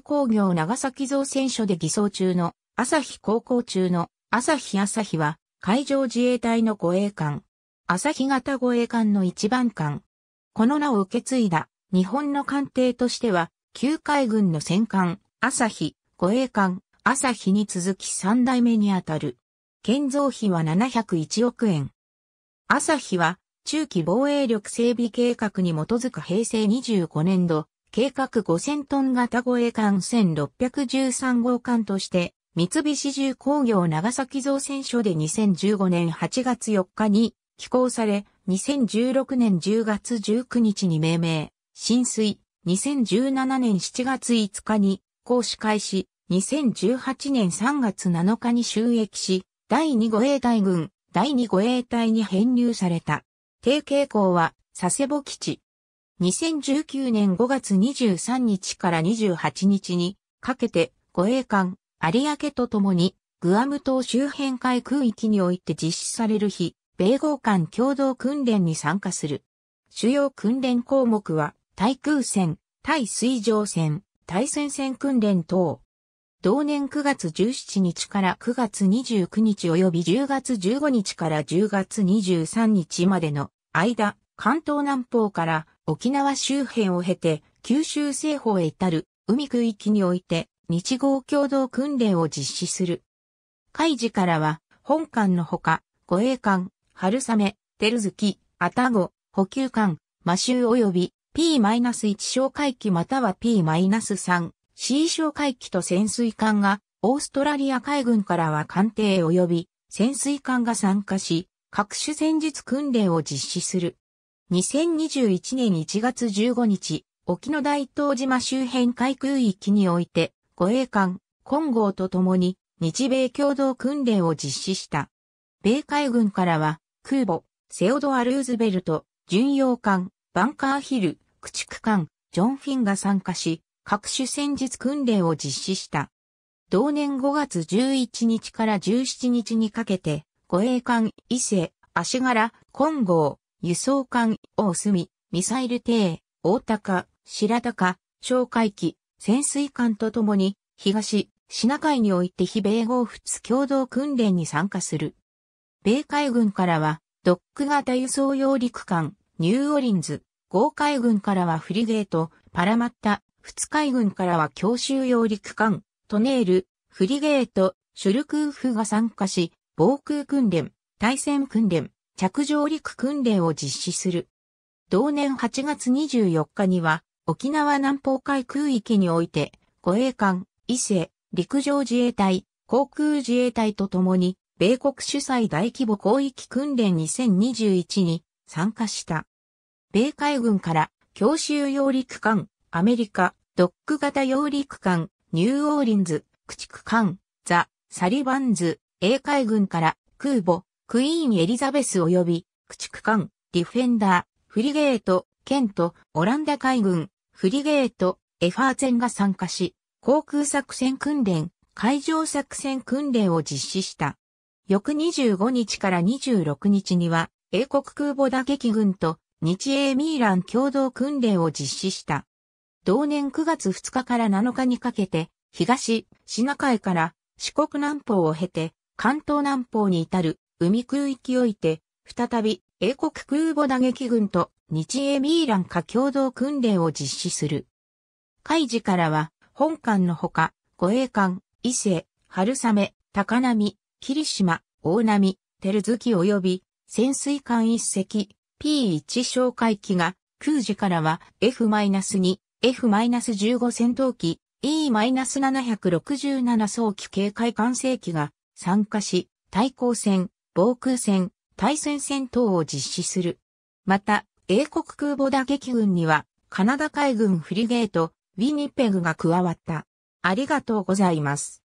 工業長崎造船所で偽装中の朝日高校中の朝日朝日は海上自衛隊の護衛艦。朝日型護衛艦の一番艦。この名を受け継いだ日本の艦艇としては旧海軍の戦艦朝日護衛艦朝日に続き三代目にあたる。建造費は701億円。朝日は中期防衛力整備計画に基づく平成25年度計画5000トン型護衛艦1613号艦として、三菱重工業長崎造船所で2015年8月4日に寄港され、2016年10月19日に命名、浸水、2017年7月5日に行使開始、2018年3月7日に収益し、第2護衛隊軍、第2護衛隊に編入された。低傾向は、佐世保基地、2019年5月23日から28日にかけて護衛艦有明とともにグアム島周辺海空域において実施される日、米豪艦共同訓練に参加する。主要訓練項目は対空戦、対水上戦、対戦線訓練等。同年9月17日から9月29日及び10月15日から10月23日までの間、関東南方から沖縄周辺を経て、九州西方へ至る海区域において、日豪共同訓練を実施する。海事からは、本艦のほか、護衛艦、春雨、照月、アタゴ、補給艦、魔州及び P-1 小海機または P-3、C 小海機と潜水艦が、オーストラリア海軍からは艦艇及び潜水艦が参加し、各種戦術訓練を実施する。2021年1月15日、沖の大東島周辺海空域において、護衛艦、金剛と共に日米共同訓練を実施した。米海軍からは、空母、セオドア・ルーズベルト、巡洋艦、バンカーヒル、駆逐艦、ジョン・フィンが参加し、各種戦術訓練を実施した。同年5月11日から17日にかけて、護衛艦、伊勢、足柄、金剛、輸送艦、大隅、ミサイル艇、大高、白高、哨戒機、潜水艦とともに、東、シナ海において非米豪仏共同訓練に参加する。米海軍からは、ドック型輸送用陸艦、ニューオリンズ、豪海軍からはフリゲート、パラマッタ、仏海軍からは強襲用陸艦、トネール、フリゲート、シュルクーフが参加し、防空訓練、対戦訓練、着上陸訓練を実施する。同年8月24日には、沖縄南方海空域において、護衛艦、伊勢、陸上自衛隊、航空自衛隊とともに、米国主催大規模広域訓練2021に参加した。米海軍から強襲揚陸艦、アメリカ、ドック型揚陸艦、ニューオーリンズ、駆逐艦、ザ・サリバンズ、英海軍から空母、クイーンエリザベス及び、駆逐艦、ディフェンダー、フリゲート、ケント、オランダ海軍、フリゲート、エファーツェンが参加し、航空作戦訓練、海上作戦訓練を実施した。翌25日から26日には、英国空母打撃軍と日英ミーラン共同訓練を実施した。同年9月2日から7日にかけて、東、シナ海から四国南方を経て、関東南方に至る海空域おいて、再び英国空母打撃軍と日英ミーラン化共同訓練を実施する。海事からは、本艦のほか、護衛艦、伊勢、春雨、高波、霧島、大波、照月及び、潜水艦一隻、P1 哨戒機が、空時からは F-2、F-15 戦闘機、E-767 早期警戒管制機が参加し、対抗戦、防空戦、対戦戦等を実施する。また、英国空母打撃群には、カナダ海軍フリゲート、ウィニペグが加わった。ありがとうございます。